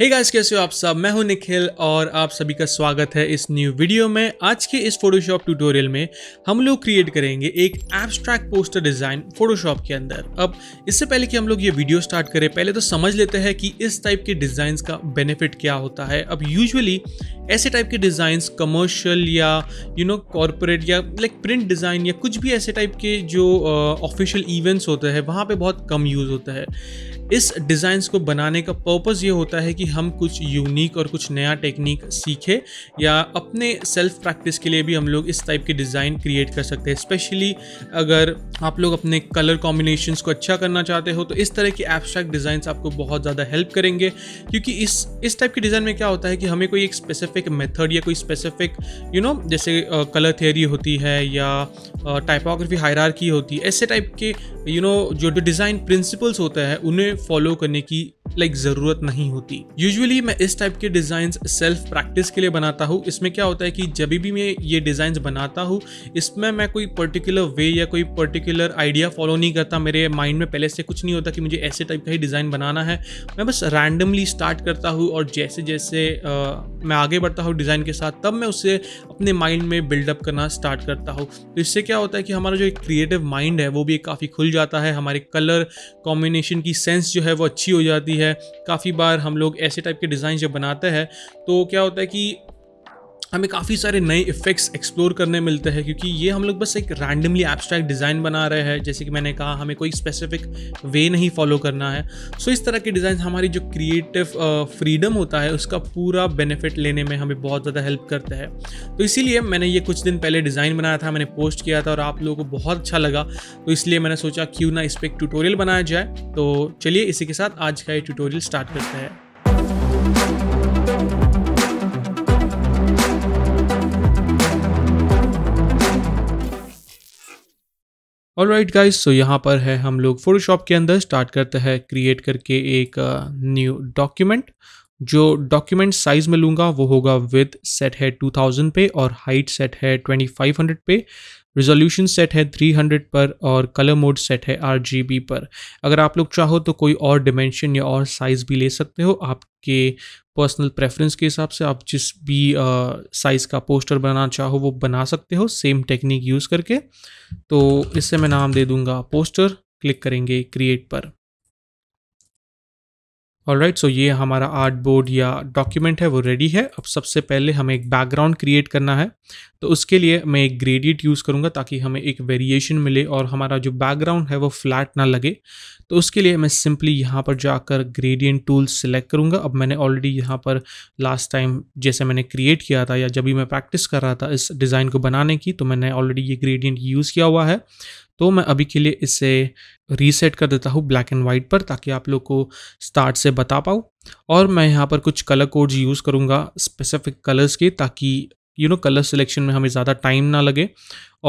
हे hey guys कैसे हो आप सब मैं हूं निखिल और आप सभी का स्वागत है इस न्यू वीडियो में आज के इस फोटोशॉप ट्यूटोरियल में हम लोग क्रिएट करेंगे एक एब्स्ट्रैक्ट पोस्टर डिज़ाइन फोटोशॉप के अंदर अब इससे पहले कि हम लोग ये वीडियो स्टार्ट करें पहले तो समझ लेते हैं कि इस टाइप के डिज़ाइन का बेनिफिट क्या होता है अब यूजली ऐसे टाइप के डिज़ाइंस कमर्शियल या यू नो कॉरपोरेट या लाइक प्रिंट डिज़ाइन या कुछ भी ऐसे टाइप के जो ऑफिशियल uh, इवेंट्स होते हैं वहाँ पर बहुत कम यूज़ होता है इस डिज़ाइंस को बनाने का पर्पज़ ये होता है कि हम कुछ यूनिक और कुछ नया टेक्निक सीखे या अपने सेल्फ प्रैक्टिस के लिए भी हम लोग इस टाइप के डिज़ाइन क्रिएट कर सकते हैं स्पेशली अगर आप लोग अपने कलर कॉम्बिनेशंस को अच्छा करना चाहते हो तो इस तरह के एब्स्ट्रैक्ट डिज़ाइंस आपको बहुत ज़्यादा हेल्प करेंगे क्योंकि इस इस टाइप के डिज़ाइन में क्या होता है कि हमें कोई एक स्पेसिफिक मेथड या कोई स्पेसिफिक यू नो जैसे कलर थियरी होती है या टाइपोग्राफी हायरार्की होती है ऐसे टाइप के यू you नो know, जो डिज़ाइन तो प्रिंसिपल्स होता है उन्हें फॉलो करने की लाइक जरूरत नहीं होती यूजुअली मैं इस टाइप के डिजाइन सेल्फ प्रैक्टिस के लिए बनाता हूँ इसमें क्या होता है कि जब भी मैं ये डिजाइन बनाता हूँ इसमें मैं कोई पर्टिकुलर वे या कोई पर्टिकुलर आइडिया फॉलो नहीं करता मेरे माइंड में पहले से कुछ नहीं होता कि मुझे ऐसे टाइप का ही डिज़ाइन बनाना है मैं बस रैंडमली स्टार्ट करता हूँ और जैसे जैसे आ, मैं आगे बढ़ता हूँ डिज़ाइन के साथ तब मैं उसे अपने माइंड में बिल्डअप करना स्टार्ट करता हूँ तो इससे क्या होता है कि हमारा जो एक क्रिएटिव माइंड है वो भी काफ़ी खुल जाता है हमारे कलर कॉम्बिनेशन की सेंस जो है वो अच्छी हो जाती है है काफ़ी बार हम लोग ऐसे टाइप के डिज़ाइन जब बनाते हैं तो क्या होता है कि हमें काफ़ी सारे नए इफेक्ट्स एक्सप्लोर करने मिलते हैं क्योंकि ये हम लोग बस एक रैंडमली एब्स्ट्रैक्ट डिज़ाइन बना रहे हैं जैसे कि मैंने कहा हमें कोई स्पेसिफिक वे नहीं फॉलो करना है सो so, इस तरह के डिज़ाइन हमारी जो क्रिएटिव फ्रीडम होता है उसका पूरा बेनिफिट लेने में हमें बहुत ज़्यादा हेल्प करता है तो इसीलिए मैंने ये कुछ दिन पहले डिज़ाइन बनाया था मैंने पोस्ट किया था और आप लोगों को बहुत अच्छा लगा तो इसलिए मैंने सोचा क्यों ना इस पर एक ट्यूटोरियल बनाया जाए तो चलिए इसी के साथ आज का ये ट्यूटोरियल स्टार्ट करते हैं ऑल राइट गाइज सो यहाँ पर है हम लोग फोटोशॉप के अंदर स्टार्ट करते हैं क्रिएट करके एक न्यू uh, डॉक्यूमेंट जो डॉक्यूमेंट साइज में लूँगा वो होगा विद सेट है 2000 पे और हाइट सेट है 2500 पे रिजोल्यूशन सेट है 300 पर और कलर मोड सेट है आर पर अगर आप लोग चाहो तो कोई और डिमेंशन या और साइज़ भी ले सकते हो आपके पर्सनल प्रेफरेंस के हिसाब से आप जिस भी साइज़ का पोस्टर बनाना चाहो वो बना सकते हो सेम टेक्निक यूज़ करके तो इससे मैं नाम दे दूँगा पोस्टर क्लिक करेंगे क्रिएट पर राइट सो ये हमारा आर्ट बोर्ड या डॉक्यूमेंट है वो रेडी है अब सबसे पहले हमें एक बैकग्राउंड क्रिएट करना है तो उसके लिए मैं एक ग्रेडियंट यूज़ करूँगा ताकि हमें एक वेरिएशन मिले और हमारा जो बैकग्राउंड है वो फ्लैट ना लगे तो उसके लिए मैं सिंपली यहाँ पर जाकर ग्रेडियंट टूल सेलेक्ट करूँगा अब मैंने ऑलरेडी यहाँ पर लास्ट टाइम जैसे मैंने क्रिएट किया था या जब भी मैं प्रैक्टिस कर रहा था इस डिज़ाइन को बनाने की तो मैंने ऑलरेडी ये ग्रेडियंट यूज़ किया हुआ है तो मैं अभी के लिए इसे रीसेट कर देता हूँ ब्लैक एंड वाइट पर ताकि आप लोग को स्टार्ट से बता पाऊँ और मैं यहाँ पर कुछ कलर कोड्स यूज़ करूँगा स्पेसिफिक कलर्स के ताकि यू नो कलर सिलेक्शन में हमें ज़्यादा टाइम ना लगे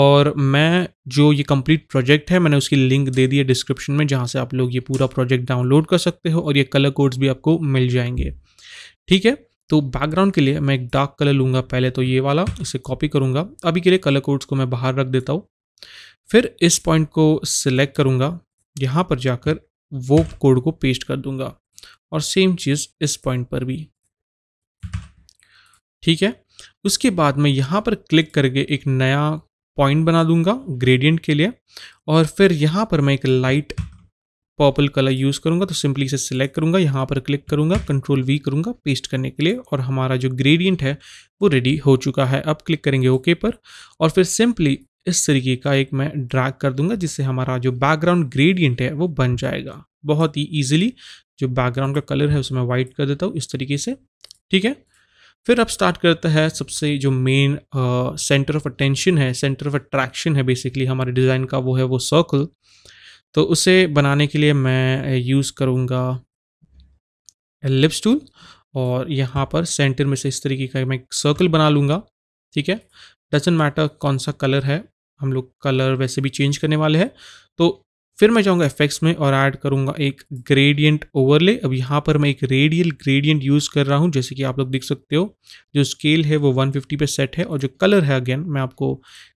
और मैं जो ये कंप्लीट प्रोजेक्ट है मैंने उसकी लिंक दे दी है डिस्क्रिप्शन में जहाँ से आप लोग ये पूरा प्रोजेक्ट डाउनलोड कर सकते हो और ये कलर कोड्स भी आपको मिल जाएंगे ठीक है तो बैकग्राउंड के लिए मैं एक डार्क कलर लूँगा पहले तो ये वाला इसे कॉपी करूँगा अभी के लिए कलर कोड्स को मैं बाहर रख देता हूँ फिर इस पॉइंट को सिलेक्ट करूँगा यहाँ पर जाकर वो कोड को पेस्ट कर दूंगा और सेम चीज़ इस पॉइंट पर भी ठीक है उसके बाद मैं यहाँ पर क्लिक करके एक नया पॉइंट बना दूंगा ग्रेडियंट के लिए और फिर यहाँ पर मैं एक लाइट पर्पल कलर यूज़ करूँगा तो सिंपली इसे सिलेक्ट करूँगा यहाँ पर क्लिक करूँगा कंट्रोल वी करूँगा पेस्ट करने के लिए और हमारा जो ग्रेडियंट है वो रेडी हो चुका है अब क्लिक करेंगे ओके okay पर और फिर सिंपली इस तरीके का एक मैं ड्रैग कर दूंगा जिससे हमारा जो बैकग्राउंड ग्रेडियंट है वो बन जाएगा बहुत ही ईजिली जो बैकग्राउंड का कलर है उसे मैं वाइट कर देता हूँ इस तरीके से ठीक है फिर अब स्टार्ट करता है सबसे जो मेन सेंटर ऑफ अटेंशन है सेंटर ऑफ अट्रैक्शन है बेसिकली हमारे डिज़ाइन का वो है वो सर्कल तो उसे बनाने के लिए मैं यूज़ करूँगा लिप्स टूल और यहाँ पर सेंटर में से इस तरीके का मैं सर्कल बना लूँगा ठीक है डजेंट मैटर कौन सा कलर है हम लोग कलर वैसे भी चेंज करने वाले हैं तो फिर मैं जाऊंगा एफेक्ट्स में और ऐड करूंगा एक ग्रेडियंट ओवरले अब यहाँ पर मैं एक रेडियल ग्रेडियंट यूज़ कर रहा हूँ जैसे कि आप लोग देख सकते हो जो स्केल है वो 150 पे सेट है और जो कलर है अगेन मैं आपको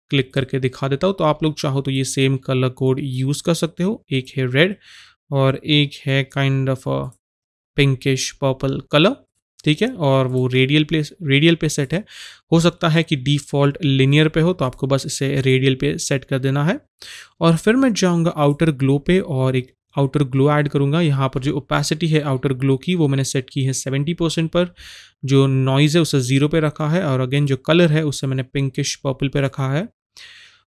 क्लिक करके दिखा देता हूँ तो आप लोग चाहो तो ये सेम कलर कोड यूज़ कर सकते हो एक है रेड और एक है kind of pinkish purple colour ठीक है और वो रेडियल पे रेडियल पे सेट है हो सकता है कि डिफ़ॉल्ट लिनियर पे हो तो आपको बस इसे रेडियल पे सेट कर देना है और फिर मैं जाऊँगा आउटर ग्लो पे और एक आउटर ग्लो ऐड करूँगा यहाँ पर जो ओपेसिटी है आउटर ग्लो की वो मैंने सेट की है सेवेंटी परसेंट पर जो नॉइज़ है उसे ज़ीरो पे रखा है और अगेन जो कलर है उसे मैंने पिंकिश पर्पल पे रखा है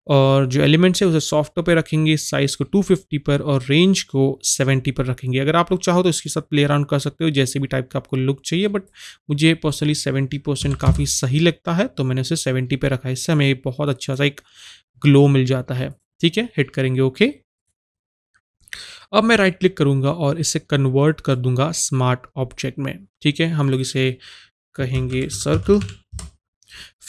और जो एलिमेंट्स है उसे सॉफ्ट पे रखेंगे साइज़ को 250 पर और रेंज को 70 पर रखेंगे अगर आप लोग चाहो तो इसके साथ प्ले अराउंड कर सकते हो जैसे भी टाइप का आपको लुक चाहिए बट मुझे पर्सनली 70 परसेंट काफ़ी सही लगता है तो मैंने उसे 70 पे रखा है इससे हमें बहुत अच्छा सा एक ग्लो मिल जाता है ठीक है हिट करेंगे ओके अब मैं राइट क्लिक करूँगा और इसे कन्वर्ट कर दूंगा स्मार्ट ऑब्जेक्ट में ठीक है हम लोग इसे कहेंगे सर्कल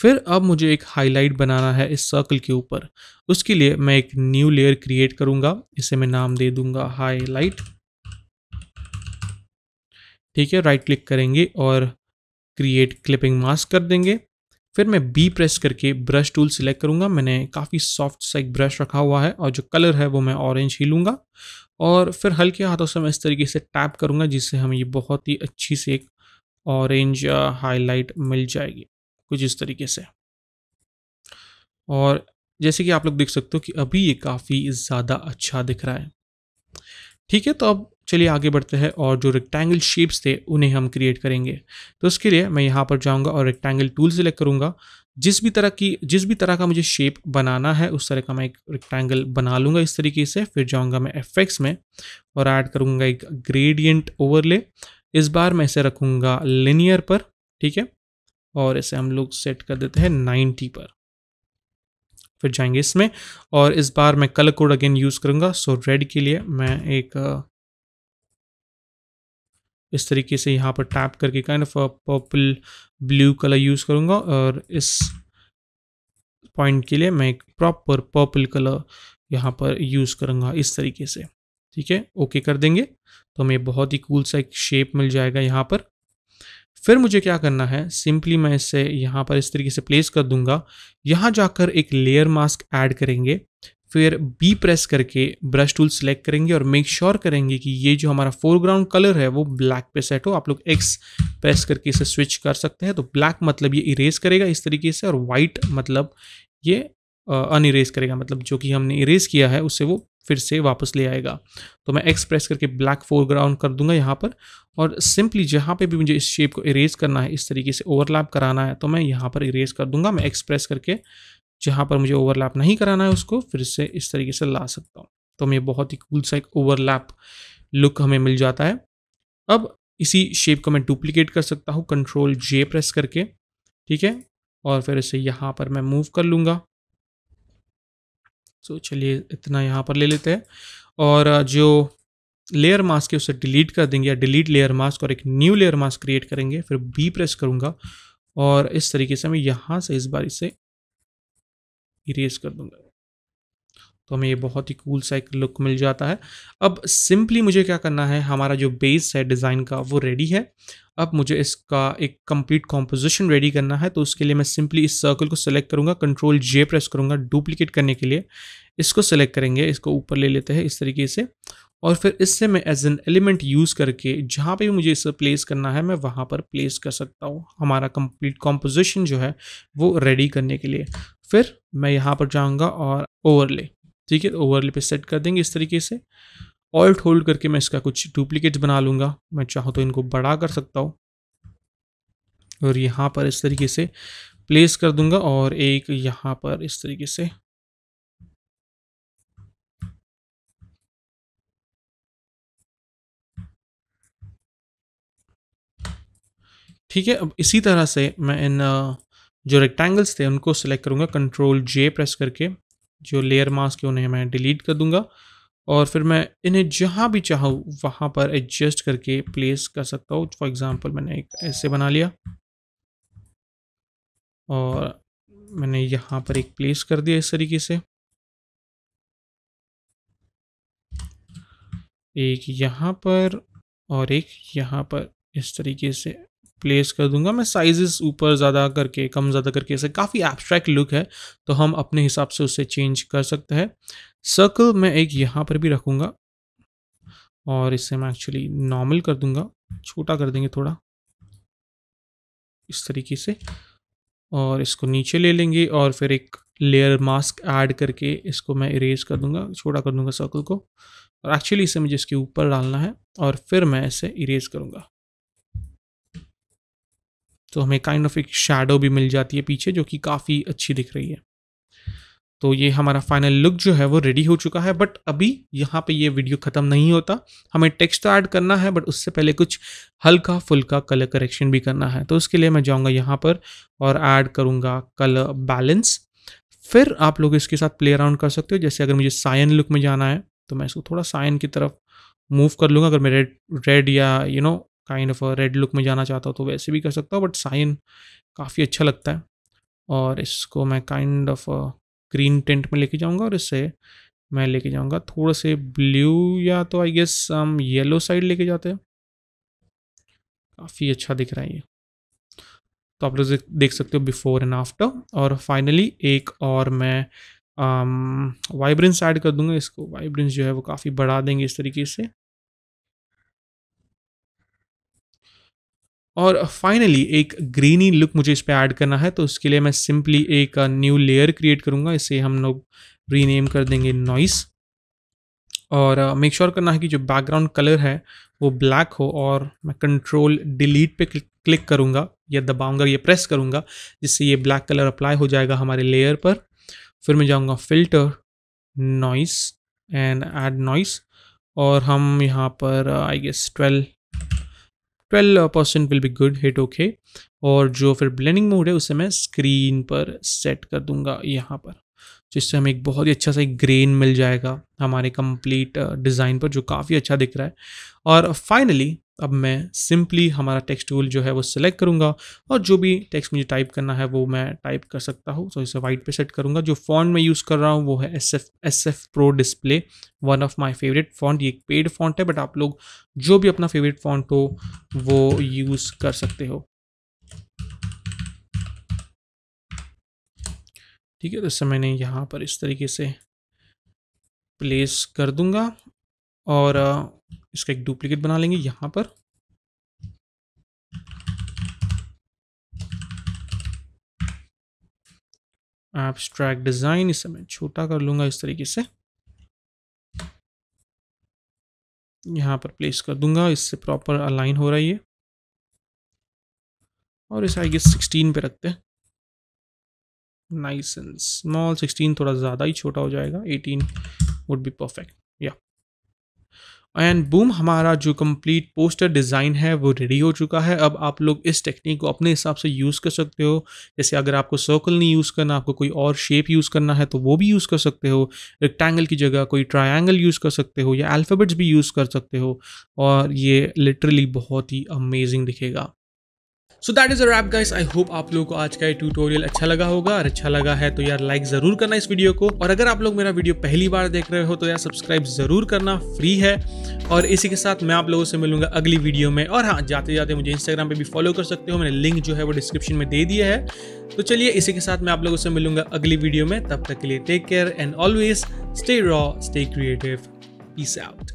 फिर अब मुझे एक हाईलाइट बनाना है इस सर्कल के ऊपर उसके लिए मैं एक न्यू लेयर क्रिएट करूँगा इसे मैं नाम दे दूंगा हाईलाइट ठीक है राइट क्लिक करेंगे और क्रिएट क्लिपिंग मास्क कर देंगे फिर मैं बी प्रेस करके ब्रश टूल सिलेक्ट करूंगा मैंने काफ़ी सॉफ्ट सा एक ब्रश रखा हुआ है और जो कलर है वो मैं ऑरेंज ही लूँगा और फिर हल्के हाथों से मैं इस तरीके से टैप करूँगा जिससे हमें ये बहुत ही अच्छी से एक ऑरेंज हाईलाइट uh, मिल जाएगी कुछ इस तरीके से और जैसे कि आप लोग देख सकते हो कि अभी ये काफ़ी ज़्यादा अच्छा दिख रहा है ठीक है तो अब चलिए आगे बढ़ते हैं और जो रेक्टेंगल शेप्स थे उन्हें हम क्रिएट करेंगे तो उसके लिए मैं यहाँ पर जाऊँगा और रेक्टेंगल टूल सेलेक्ट करूँगा जिस भी तरह की जिस भी तरह का मुझे शेप बनाना है उस तरह का मैं एक रेक्टेंगल बना लूँगा इस तरीके से फिर जाऊँगा मैं एफेक्ट्स में और ऐड करूँगा एक ग्रेडियंट ओवरले इस बार मैं इसे रखूँगा लिनियर पर ठीक है और इसे हम लोग सेट कर देते हैं नाइन्टी पर फिर जाएंगे इसमें और इस बार मैं कलर कोड अगेन यूज़ करूंगा सो रेड के लिए मैं एक इस तरीके से यहाँ पर टैप करके kind of purple blue colour use करूंगा और इस पॉइंट के लिए मैं एक प्रॉपर पर्पल कलर यहाँ पर यूज़ करूंगा इस तरीके से ठीक है ओके कर देंगे तो हमें बहुत ही कूल सा एक शेप मिल जाएगा यहाँ पर फिर मुझे क्या करना है सिंपली मैं इसे यहाँ पर इस तरीके से प्लेस कर दूंगा यहाँ जाकर एक लेयर मास्क ऐड करेंगे फिर बी प्रेस करके ब्रश टूल सेलेक्ट करेंगे और मेक श्योर sure करेंगे कि ये जो हमारा फोरग्राउंड कलर है वो ब्लैक पे सेट हो आप लोग एक्स प्रेस करके इसे स्विच कर सकते हैं तो ब्लैक मतलब ये इरेज करेगा इस तरीके से और वाइट मतलब ये अन करेगा मतलब जो कि हमने इरेज किया है उससे वो फिर से वापस ले आएगा तो मैं एक्सप्रेस करके ब्लैक फोरग्राउंड कर दूंगा यहाँ पर और सिंपली जहाँ पे भी मुझे इस शेप को इरेज करना है इस तरीके से ओवरलैप कराना है तो मैं यहाँ पर इरेज कर दूंगा मैं एक्सप्रेस करके जहाँ पर मुझे ओवरलैप नहीं कराना है उसको फिर से इस तरीके से ला सकता हूँ तो मैं बहुत ही कूल सा एक ओवरलैप लुक हमें मिल जाता है अब इसी शेप को मैं डुप्लीकेट कर सकता हूँ कंट्रोल जे प्रेस करके ठीक है और फिर इसे यहाँ पर मैं मूव कर लूँगा सो चलिए इतना यहाँ पर ले लेते हैं और जो लेयर मास्क है उसे डिलीट कर देंगे या डिलीट लेयर मास्क और एक न्यू लेयर मास्क क्रिएट करेंगे फिर बी प्रेस करूँगा और इस तरीके से मैं यहाँ से इस बार इसे इरेज कर दूंगा तो हमें ये बहुत ही कूल सा एक लुक मिल जाता है अब सिंपली मुझे क्या करना है हमारा जो बेस है डिज़ाइन का वो रेडी है अब मुझे इसका एक कंप्लीट कॉम्पोजिशन रेडी करना है तो उसके लिए मैं सिंपली इस सर्कल को सिलेक्ट करूँगा कंट्रोल जे प्रेस करूँगा डुप्लीकेट करने के लिए इसको सेलेक्ट करेंगे इसको ऊपर ले लेते हैं इस तरीके से और फिर इससे मैं एज एन एलिमेंट यूज़ करके जहाँ पे भी मुझे इसे प्लेस करना है मैं वहाँ पर प्लेस कर सकता हूँ हमारा कंप्लीट कॉम्पोजिशन जो है वो रेडी करने के लिए फिर मैं यहाँ पर जाऊँगा और ओवरले ठीक है तो ओवरले पे सेट कर देंगे इस तरीके से ऑल्ट होल्ड करके मैं इसका कुछ डुप्लीकेट बना लूँगा मैं चाहूँ तो इनको बड़ा कर सकता हूँ और यहाँ पर इस तरीके से प्लेस कर दूंगा और एक यहाँ पर इस तरीके से ठीक है अब इसी तरह से मैं इन जो रेक्टेंगल्स थे उनको सिलेक्ट करूंगा कंट्रोल जे प्रेस करके जो लेयर मास्क है उन्हें मैं डिलीट कर दूंगा और फिर मैं इन्हें जहाँ भी चाहूँ वहाँ पर एडजस्ट करके प्लेस कर सकता हूँ फॉर एग्ज़ाम्पल मैंने एक ऐसे बना लिया और मैंने यहाँ पर एक प्लेस कर दिया इस तरीके से एक यहाँ पर और एक यहाँ पर इस तरीके से प्लेस कर दूंगा मैं साइजेस ऊपर ज़्यादा करके कम ज़्यादा करके ऐसे काफ़ी एब्स्ट्रैक्ट लुक है तो हम अपने हिसाब से उसे चेंज कर सकते हैं सर्कल मैं एक यहाँ पर भी रखूँगा और इसे मैं एक्चुअली नॉर्मल कर दूंगा छोटा कर देंगे थोड़ा इस तरीके से और इसको नीचे ले लेंगे और फिर एक लेयर मास्क ऐड करके इसको मैं इरेज कर दूंगा छोटा कर दूंगा सर्कल को और एक्चुअली इसे मुझे इसके ऊपर डालना है और फिर मैं इसे इरेज करूँगा तो हमें काइंड ऑफ एक शेडो भी मिल जाती है पीछे जो कि काफ़ी अच्छी दिख रही है तो ये हमारा फाइनल लुक जो है वो रेडी हो चुका है बट अभी यहाँ पे ये वीडियो ख़त्म नहीं होता हमें टेक्स्ट ऐड तो करना है बट उससे पहले कुछ हल्का फुल्का कलर करेक्शन भी करना है तो उसके लिए मैं जाऊँगा यहाँ पर और ऐड करूँगा कलर बैलेंस फिर आप लोग इसके साथ प्ले अराउंड कर सकते हो जैसे अगर मुझे साइन लुक में जाना है तो मैं इसको थोड़ा साइन की तरफ मूव कर लूँगा अगर मैं रेड रेड या you know kind of red look में जाना चाहता हूँ तो वैसे भी कर सकता हूँ बट साइन काफ़ी अच्छा लगता है और इसको मैं काइंड ऑफ ग्रीन टेंट में लेके जाऊँगा और इससे मैं लेके जाऊँगा थोड़े से ब्लू या तो आई गेस हम येलो साइड लेके जाते हैं काफ़ी अच्छा दिख रहा है ये तो आप लोग देख सकते हो बिफोर एंड आफ्टर और फाइनली एक और मैं वाइब्रेंस um, ऐड कर दूंगा इसको वाइब्रेंस जो है वो काफ़ी बढ़ा देंगे इस तरीके से और फाइनली एक ग्रीनी लुक मुझे इस पर ऐड करना है तो उसके लिए मैं सिंपली एक न्यू लेयर क्रिएट करूँगा इसे हम लोग रीनेम कर देंगे नॉइस और मेक uh, श्योर sure करना है कि जो बैकग्राउंड कलर है वो ब्लैक हो और मैं कंट्रोल डिलीट पे क्लिक, करूँगा या दबाऊँगा या प्रेस करूँगा जिससे ये ब्लैक कलर अप्लाई हो जाएगा हमारे लेयर पर फिर मैं जाऊँगा filter noise and add noise और हम यहाँ पर I guess twelve twelve percent will be good hit okay और जो फिर ब्लेंडिंग मोड है उसे मैं स्क्रीन पर सेट कर दूंगा यहाँ पर जिससे हमें एक बहुत ही अच्छा सा एक ग्रेन मिल जाएगा हमारे कंप्लीट डिज़ाइन uh, पर जो काफ़ी अच्छा दिख रहा है और फाइनली अब मैं सिंपली हमारा टेक्स्ट टूल जो है वो सिलेक्ट करूँगा और जो भी टेक्स्ट मुझे टाइप करना है वो मैं टाइप कर सकता हूँ तो इसे वाइट पे सेट करूँगा जो फॉन्ट मैं यूज़ कर रहा हूँ वो है S F S F pro display one of my favourite font ये एक पेड फॉन्ट है बट आप लोग जो भी अपना फेवरेट फॉन्ट हो वो यूज़ कर सकते हो ठीक है तो इससे मैंने यहाँ पर इस तरीके से प्लेस कर दूंगा और इसका एक डुप्लीकेट बना लेंगे यहाँ पर एब्स्ट्रैक्ट डिज़ाइन इसे मैं छोटा कर लूंगा इस तरीके से यहाँ पर प्लेस कर दूंगा इससे प्रॉपर अलाइन हो रहा है ये और इसे आई गेस सिक्सटीन पे रखते हैं नाइस एंड स्मॉल सिक्सटीन थोड़ा ज़्यादा ही छोटा हो जाएगा एटीन वुड बी परफेक्ट या एंड बूम हमारा जो कंप्लीट पोस्टर डिज़ाइन है वो रेडी हो चुका है अब आप लोग इस टेक्निक को अपने हिसाब से यूज़ कर सकते हो जैसे अगर आपको सर्कल नहीं यूज़ करना आपको कोई और शेप यूज़ करना है तो वो भी यूज़ कर सकते हो रेक्टेंगल की जगह कोई ट्रायंगल यूज़ कर सकते हो या अल्फ़ाबेट्स भी यूज़ कर सकते हो और ये लिटरली बहुत ही अमेजिंग दिखेगा so that is a wrap guys I hope आप लोगों को आज का ये ट्यूटोरियल अच्छा लगा होगा और अच्छा लगा है तो यार लाइक जरूर करना इस वीडियो को और अगर आप लोग मेरा वीडियो पहली बार देख रहे हो तो यार सब्सक्राइब जरूर करना फ्री है और इसी के साथ मैं आप लोगों से मिलूंगा अगली वीडियो में और हाँ जाते जाते मुझे इंस्टाग्राम पर भी फॉलो कर सकते हो मैंने लिंक जो है वो डिस्क्रिप्शन में दे दिया है तो चलिए इसी के साथ मैं आप लोगों से मिलूंगा अगली वीडियो में तब तक के लिए take care and always stay raw stay creative peace out